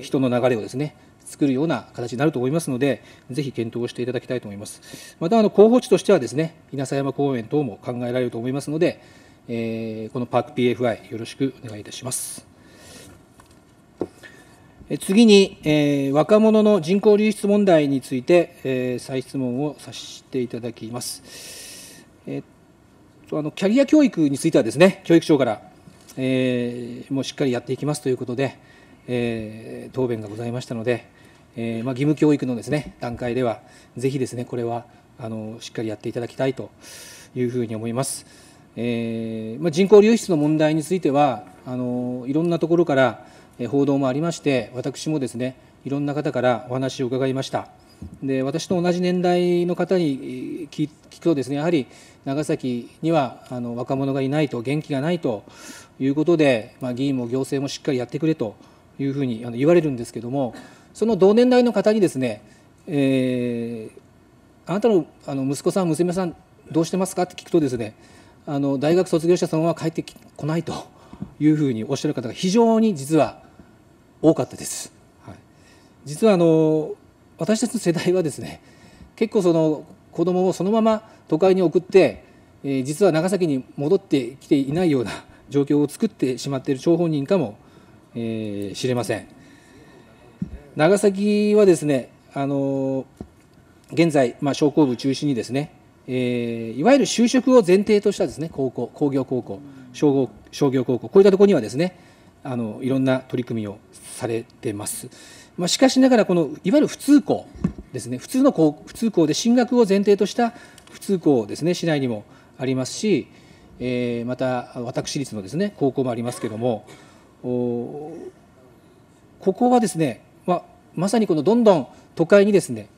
人の流れをですね作るような形になると思いますので、ぜひ検討していただきたいと思います。また、あの候補地としてはですね、稲佐山公園等も考えられると思いますので、えー、このパーク PFI、よろしくお願いいたします。次に、えー、若者の人口流出問題について、えー、再質問をさせていただきます。えとあのキャリア教育についてはですね教育省から、えー、もうしっかりやっていきますということで、えー、答弁がございましたので、えーまあ、義務教育のですね段階ではぜひですねこれはあのしっかりやっていただきたいというふうに思います。えーまあ、人口流出の問題についてはあのいろんなところから報道もありまして私もですねいろんな方からお話を伺いました。で私と同じ年代の方に聞くとですねやはり長崎にはあの若者がいないと、元気がないということで、まあ、議員も行政もしっかりやってくれというふうにあの言われるんですけども、その同年代の方にですね、えー、あなたのあの息子さん、娘さん、どうしてますかって聞くとですね、あの大学卒業したそのまま帰ってこないというふうにおっしゃる方が非常に実は多かったです。はい、実はあの私たちの世代はですね結構その子供をそのまま都会に送って、えー、実は長崎に戻ってきていないような *laughs* 状況を作ってしまっている張本人かもし、えー、れません。長崎はですね、あの現在、まあ、商工部中心にですね、えー、いわゆる就職を前提としたですね高校工業高校商業商業高校こういったところにはですねあのいろんな取り組みをされてます。まあ、しかしながらこのいわゆる普通校ですね普通の校普通校で進学を前提とした普通校ですね市内にもありますし、えー、また私立のですね高校もありますけどもここはですね、まあ、まさにこのどんどん都会にですね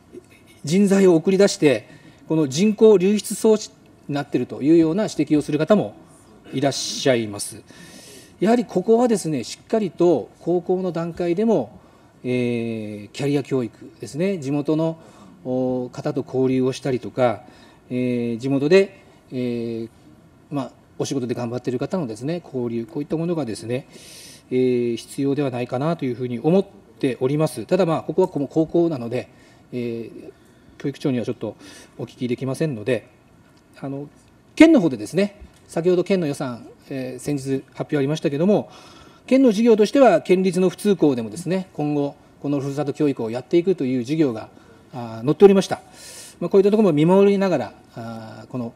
人材を送り出してこの人口流出装置になっているというような指摘をする方もいらっしゃいます。やはりここはですねしっかりと高校の段階でもえー、キャリア教育ですね地元の方と交流をしたりとか、えー、地元で、えー、まあ、お仕事で頑張っている方のですね交流こういったものがですね、えー、必要ではないかなというふうに思っておりますただまあここはこの高校なので、え教育長にはちょっとお聞きできませんのであの県の方でですね先ほど県の予算、え先日発表ありましたけども県の事業としては県立の普通校でもですね今後このふるさと教育をやっていくという事業が載っておりました、まあ、こういったところも見守りながらこの、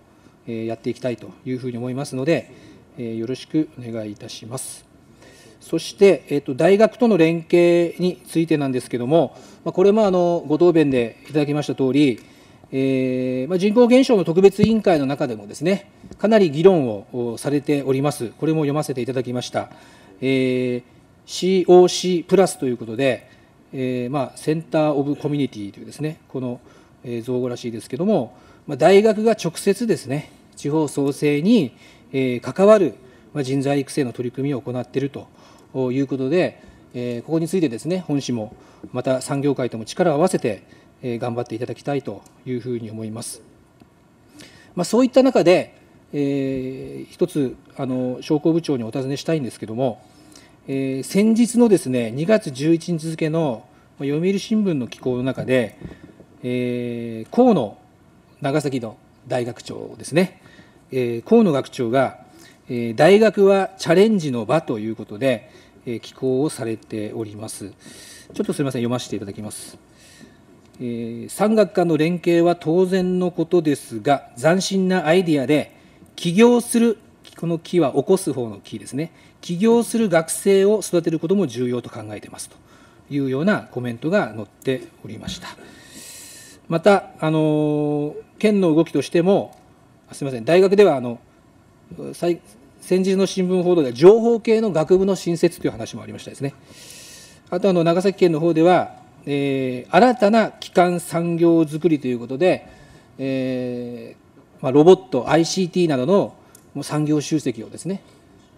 やっていきたいというふうに思いますので、よろしくお願いいたしますそして、えと、大学との連携についてなんですけども、まあ、これもあのご答弁でいただきましたとおり、えーまあ、人口減少の特別委員会の中でもですねかなり議論をされておりますこれも読ませていただきましたえー、COC プラスということで、えーまあ、センター・オブ・コミュニティというですね、この、えー、造語らしいですけども、まあ、大学が直接ですね、地方創生に、えー、関わる、まあ、人材育成の取り組みを行っているということで、えー、ここについてですね、本市もまた産業界とも力を合わせて、えー、頑張っていただきたいというふうに思います。まあ、そういった中で、えー、一つあの商工部長にお尋ねしたいんですけども、えー、先日のですね2月11日付の読売新聞の寄稿の中で、えー、河野長崎の大学長ですね、えー、河野学長が、えー、大学はチャレンジの場ということで、えー、寄稿をされておりますちょっとすみません読ませていただきます、えー、産学科の連携は当然のことですが斬新なアイディアで起業するこの木は起こす方の木ですね起業する学生を育てることも重要と考えてますというようなコメントが載っておりましたまたあの県の動きとしてもすみません大学ではあの先日の新聞報道では情報系の学部の新設という話もありましたですねあとあの長崎県の方では、えー、新たな基幹産業づくりということで、えー、まあ、ロボット ICT などの産業集積をですね、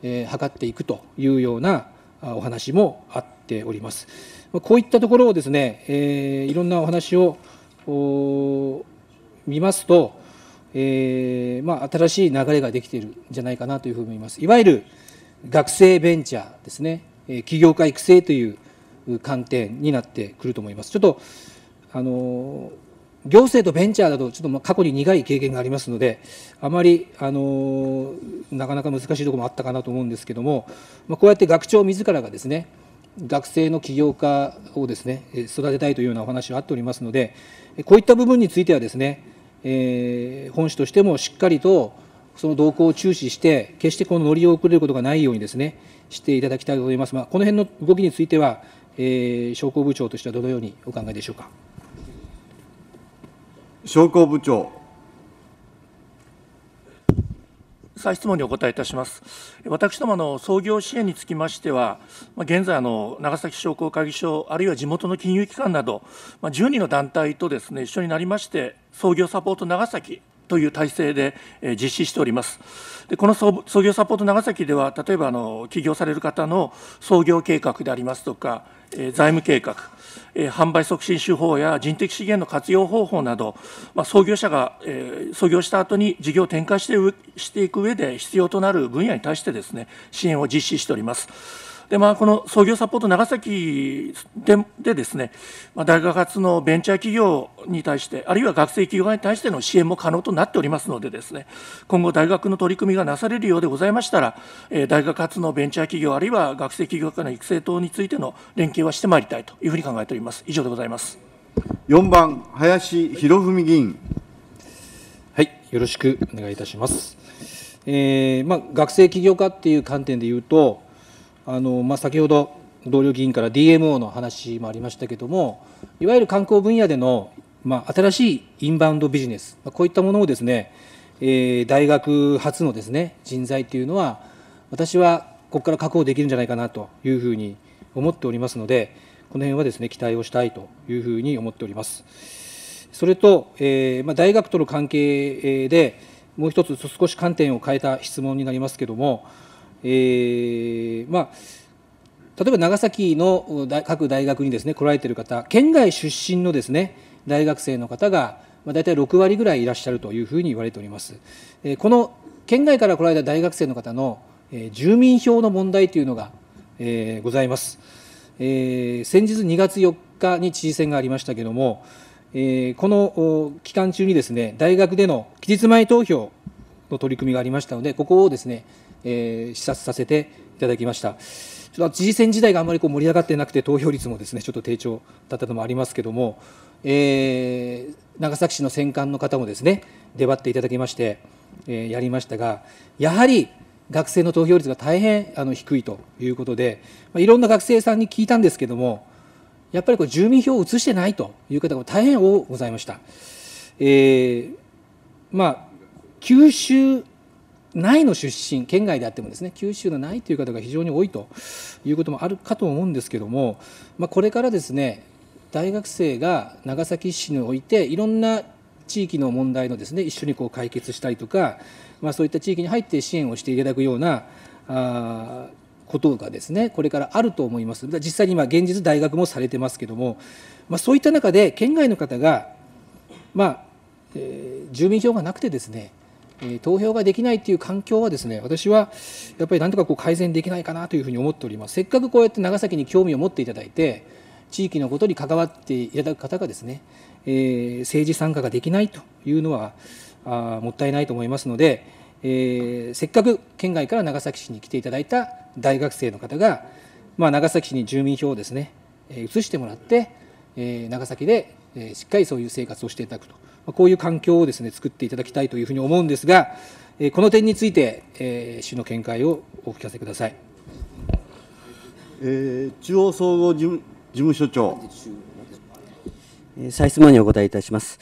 えー、図っていくというようなお話もあっております。こういったところをですね、えー、いろんなお話を見ますと、えー、まあ、新しい流れができているんじゃないかなというふうに思います。いわゆる学生ベンチャーですね、起業家育成という観点になってくると思います。ちょっとあのー行政とベンチャーだとちょっと過去に苦い経験がありますのであまりあのなかなか難しいところもあったかなと思うんですけども、まあ、こうやって学長自らがですね学生の起業家をですね育てたいというようなお話があっておりますのでこういった部分についてはですね、えー、本市としてもしっかりとその動向を注視して決してこの乗り遅れることがないようにですねしていただきたいと思いますまあ、この辺の動きについては、えー、商工部長としてはどのようにお考えでしょうか。商工部長。再質問にお答えいたします。私どもの創業支援につきましては、現在の、長崎商工会議所、あるいは地元の金融機関など、1 2の団体とですね、一緒になりまして、創業サポート長崎という体制で実施しております。でこの創業サポート長崎では、例えばあの起業される方の創業計画でありますとか、財務計画、販売促進手法や人的資源の活用方法など、まあ、創業者が、えー、創業した後に事業を展開してしていく上で必要となる分野に対してですね支援を実施しております。で、まあ、この創業サポート長崎ででですね、まあ、大学発のベンチャー企業に対して、あるいは学生企業側に対しての支援も可能となっておりますのでですね、今後大学の取り組みがなされるようでございましたら、えー、大学発のベンチャー企業、あるいは学生企業家の育成等についての連携はしてまいりたいというふうに考えております。以上でございます。4番、林博文議員。はい、よろしくお願いいたします。えーまあ、学生起業家っていう観点で言うと、あの、まあ、先ほど同僚議員から DMO の話もありましたけれども、いわゆる観光分野での、まあ、新しいインバウンドビジネス、こういったものをですね、えー、大学発のですね人材というのは、私はここから確保できるんじゃないかなというふうに思っておりますので、この辺はですね期待をしたいというふうに思っております。それと、えーまあ、大学との関係で、もう一つ少し観点を変えた質問になりますけれども、えー、まあ、例えば長崎の各大学にですね来られてる方県外出身のですね大学生の方が、まあ、大体6割ぐらいいらっしゃるというふうに言われております。えー、この県外から来られた大学生の方の、えー、住民票の問題というのが、えー、ございます。えー、先日2月4日に知事選がありましたけれども、えー、この期間中にですね大学での期日前投票の取り組みがありましたので、ここをですねえー、視察させていただきました。ちょっと知事選時代があまりこう盛り上がってなくて、投票率もですねちょっと低調だったのもありますけども、えー、長崎市の選管の方もですね出張っていただきまして、えー、やりましたが、やはり学生の投票率が大変あの低いということで、まあ、いろんな学生さんに聞いたんですけども、やっぱりこう住民票を移してないという方が大変多ございました。えーまあ、九州内の出身県外であってもですね九州のないという方が非常に多いということもあるかと思うんですけども、まあ、これからですね大学生が長崎市においていろんな地域の問題のですね一緒にこう解決したりとか、まあ、そういった地域に入って支援をしていただくようなあことがですねこれからあると思います、実際に今、現実、大学もされてますけども、まあ、そういった中で県外の方が、まあえー、住民票がなくてですねえ投票ができないっていう環境はですね私はやっぱりなんとかこう改善できないかなというふうに思っておりますせっかくこうやって長崎に興味を持っていただいて地域のことに関わっていただく方がですね、えー、政治参加ができないというのはあもったいないと思いますので、えー、せっかく県外から長崎市に来ていただいた大学生の方が、まあ、長崎市に住民票をですね移してもらって、えー、長崎でしっかりそういう生活をしていただくと。こういう環境をですね作っていただきたいというふうに思うんですが、えこの点について、えー、市の見解をお聞かせください。えー、中央総合事務事務所長。再質問にお答えいたします。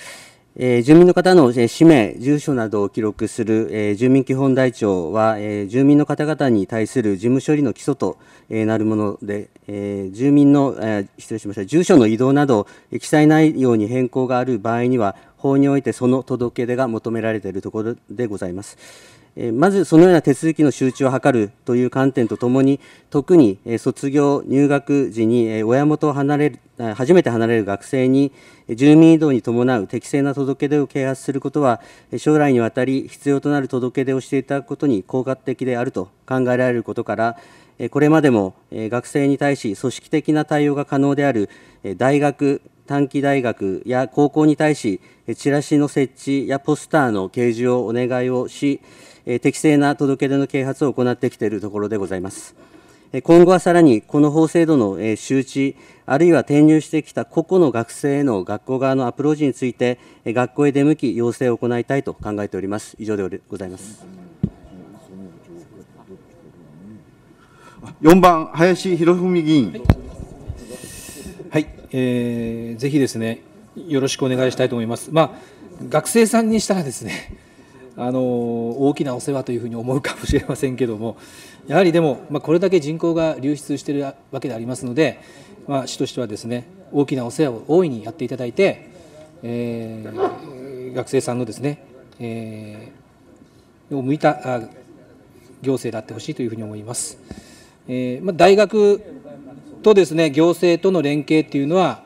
えー、住民の方の、えー、氏名、住所などを記録する、えー、住民基本台帳は、えー、住民の方々に対する事務処理の基礎と、えー、なるもので、えー、住民の、えー、失礼しました、住所の移動など、記載内容に変更がある場合には、法においてその届け出が求められているところでございます。まず、そのような手続きの周知を図るという観点とともに、特に卒業、入学時に親元を離れる、初めて離れる学生に、住民移動に伴う適正な届け出を啓発することは、将来にわたり必要となる届け出をしていただくことに効果的であると考えられることから、これまでも学生に対し組織的な対応が可能である大学、短期大学や高校に対し、チラシの設置やポスターの掲示をお願いをし、適正な届け出の啓発を行ってきているところでございます。今後はさらに、この法制度の周知、あるいは転入してきた個々の学生への学校側のアプローチについて、学校へ出向き、要請を行いたいと考えております。以上でございます。4番、林博文議員。はいえー、ぜひですね、よろしくお願いしたいと思います。まあ、学生さんにしたらですね、*laughs* あの大きなお世話というふうに思うかもしれませんけども、やはりでも、まあ、これだけ人口が流出しているわけでありますので、まあ、市としてはですね、大きなお世話を大いにやっていただいて、えー、学生さんのですね、えー、向いたあ行政であってほしいというふうに思います。えーまあ、大学とですね行政との連携っていうのは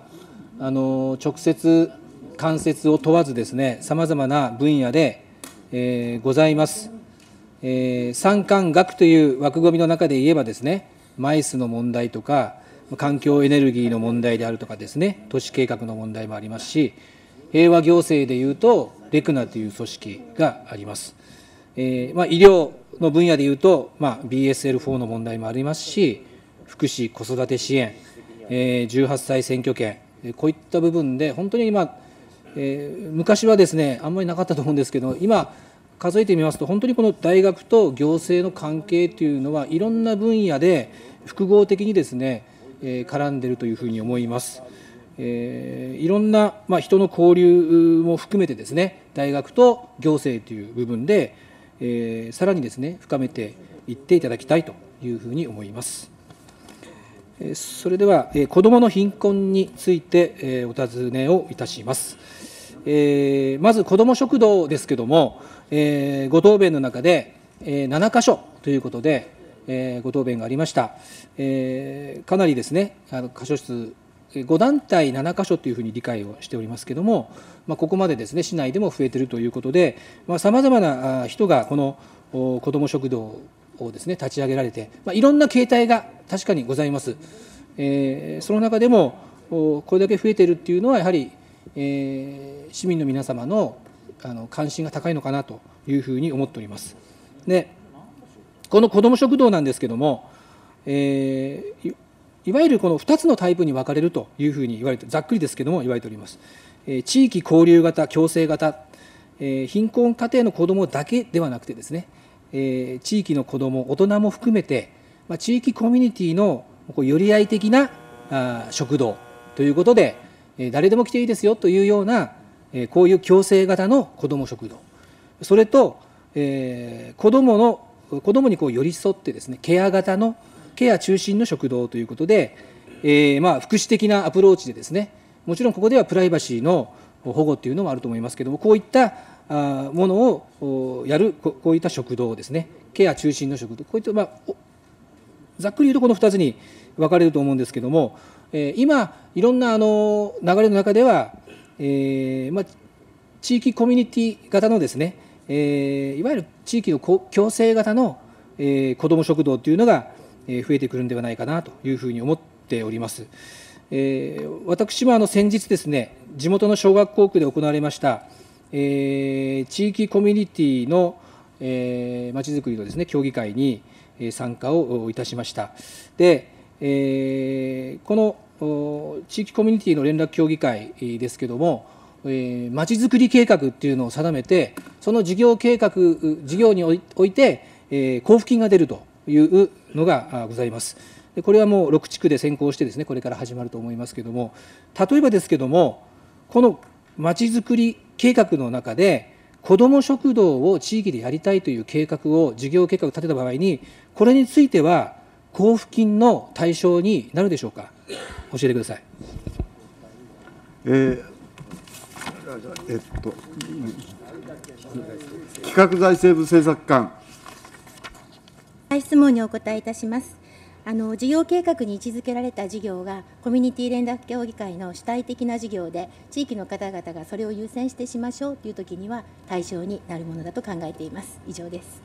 あの直接間接を問わずですねさまざまな分野で、えー、ございます、えー、産官学という枠組みの中で言えばですねマイスの問題とか環境エネルギーの問題であるとかですね都市計画の問題もありますし平和行政でいうとレクナという組織があります、えー、まあ、医療の分野でいうと、まあ、BSL4 の問題もありますし福祉・子育て支援、え18歳選挙権、こういった部分で、本当に今、え昔はですね、あんまりなかったと思うんですけど、今、数えてみますと、本当にこの大学と行政の関係というのは、いろんな分野で複合的にですね、え絡んでいるというふうに思います。えいろんな、ま人の交流も含めてですね、大学と行政という部分で、えさらにですね、深めていっていただきたいというふうに思います。それでは、子どもの貧困についてお尋ねをいたします。まず、子ども食堂ですけども、ご答弁の中で、7箇所ということで、ご答弁がありました。かなりですね、箇所数、5団体7箇所というふうに理解をしておりますけども、まここまでですね、市内でも増えているということで、さまざ、まな人がこの子ども食堂をですね立ち上げられて、まあ、いろんな形態が確かにございます。えー、その中でもこれだけ増えているっていうのはやはり、えー、市民の皆様のあの関心が高いのかなというふうに思っております。でこの子ども食堂なんですけども、えー、いわゆるこの2つのタイプに分かれるというふうに言われてざっくりですけども言われております。えー、地域交流型共生型、え貧困家庭の子どもだけではなくてですねえー、地域の子ども大人も含めて、まあ、地域コミュニティのこう寄り合い的なあ食堂ということで、えー、誰でも来ていいですよというような、えー、こういう共生型の子ども食堂それと、えー、子どもの子どもにこう寄り添ってですねケア型のケア中心の食堂ということで、えー、まあ福祉的なアプローチでですねもちろんここではプライバシーの保護っていうのもあると思いますけどもこういったものをやるこういった食堂ですねケア中心の食堂こういった、まあ、ざっくり言うとこの2つに分かれると思うんですけども、え今いろんなあの流れの中では、えー、まあ、地域コミュニティ型のですね、えー、いわゆる地域の共生型の、えー、子ども食堂というのが増えてくるんではないかなというふうに思っております。え私もあの先日ですね地元の小学校区で行われましたえー、地域コミュニティの、えー、づくりのですね協議会に参加をいたしました。で、えー、この地域コミュニティの連絡協議会ですけども、えー、づくり計画っていうのを定めてその事業計画事業において、えー、交付金が出るというのがございます。でこれはもう6地区で先行してですねこれから始まると思いますけども例えばですけどもこのまちづくり計画の中で子ども食堂を地域でやりたいという計画を事業計画を立てた場合にこれについては交付金の対象になるでしょうか教えてください。えー、えっと、企画財政部政策官。質問にお答えいたします。あの事業計画に位置づけられた事業がコミュニティ連絡協議会の主体的な事業で地域の方々がそれを優先してしましょうというときには対象になるものだと考えています以上です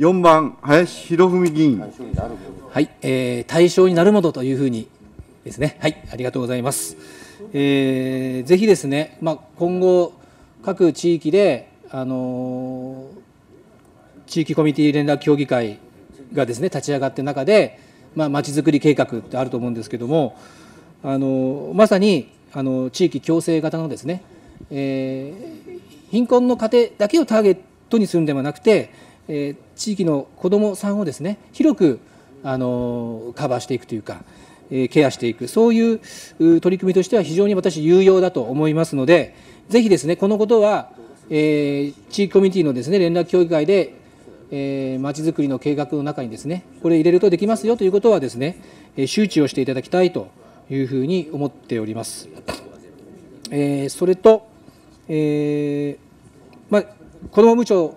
4番林博文議員はい、えー、対象になるものというふうにですねはいありがとうございます、えー、ぜひですねまあ今後各地域であのー、地域コミュニティ連絡協議会がですね立ち上がって中でまち、あ、づくり計画ってあると思うんですけどもあのまさにあの地域共生型のですね、えー、貧困の家庭だけをターゲットにするんではなくて、えー、地域の子どもさんをですね広くあのカバーしていくというか、えー、ケアしていくそういう取り組みとしては非常に私有用だと思いますのでぜひですねこのことは、えー、地域コミュニティのですね連絡協議会でえー、町づくりの計画の中にですねこれ入れるとできますよということはですね、えー、周知をしていただきたいというふうに思っております。えー、それと、えーまあ、子ども部長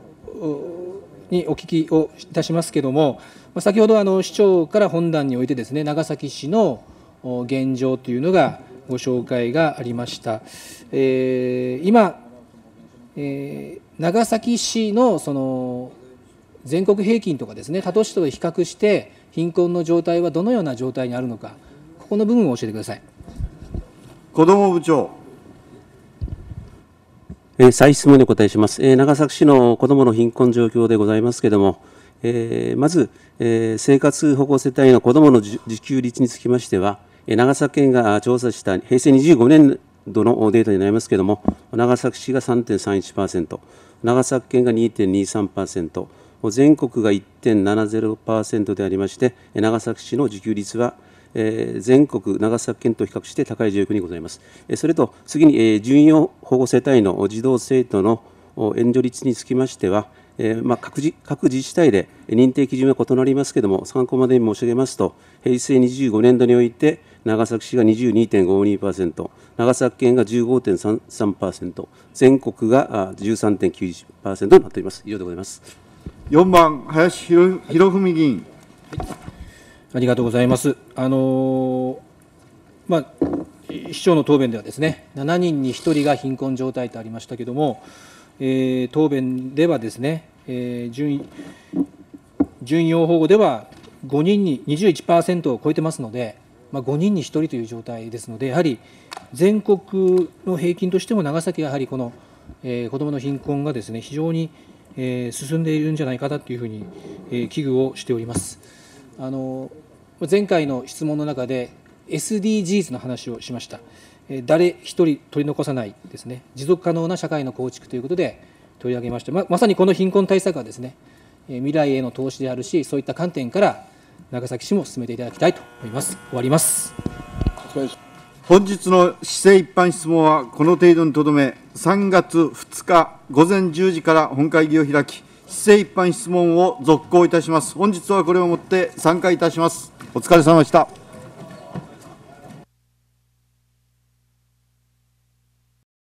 にお聞きをいたしますけども、まあ、先ほどあの市長から本段においてですね長崎市の現状というのがご紹介がありました。えー、今、えー、長崎市のその全国平均とかですね他都市と比較して貧困の状態はどのような状態にあるのかここの部分を教えてください子ども部長えー、再質問にお答えします、えー、長崎市の子どもの貧困状況でございますけれども、えー、まず、えー、生活保護世帯の子どもの自給率につきましては、えー、長崎県が調査した平成25年度のデータになりますけれども、長崎市が3.31%、長崎県が2.23%、全国が1.70%でありまして、長崎市の自給率は全国長崎県と比較して高い状況にございます。それと次に、順用保護世帯の児童生徒の援助率につきましては、まあ、各自各自治体で認定基準は異なりますけれども、参考までに申し上げますと、平成25年度において、長崎市が22.52%、長崎県が15.33%、全国が13.91%となっております。以上でございます。四番、林博博文議員、ありがとうございます。あのー、まあ、市長の答弁ではですね、七人に一人が貧困状態とありましたけれども、えー、答弁ではですね、えー、順順要保護では五人に二十一パーセントを超えてますので、まあ、五人に一人という状態ですので、やはり全国の平均としても長崎はやはりこの、えー、子どもの貧困がですね非常にえー、進んでいるんじゃないかなというふうに、えー、危惧をしております。あの前回の質問の中で SDGs の話をしました。えー、誰一人取り残さないですね。持続可能な社会の構築ということで取り上げました。ままさにこの貧困対策はですね、えー、未来への投資であるし、そういった観点から長崎市も進めていただきたいと思います。終わります。本日の市政一般質問はこの程度にとどめ、3月2日午前10時から本会議を開き、市政一般質問を続行いたします。本日はこれをもって散会いたします。お疲れ様でした。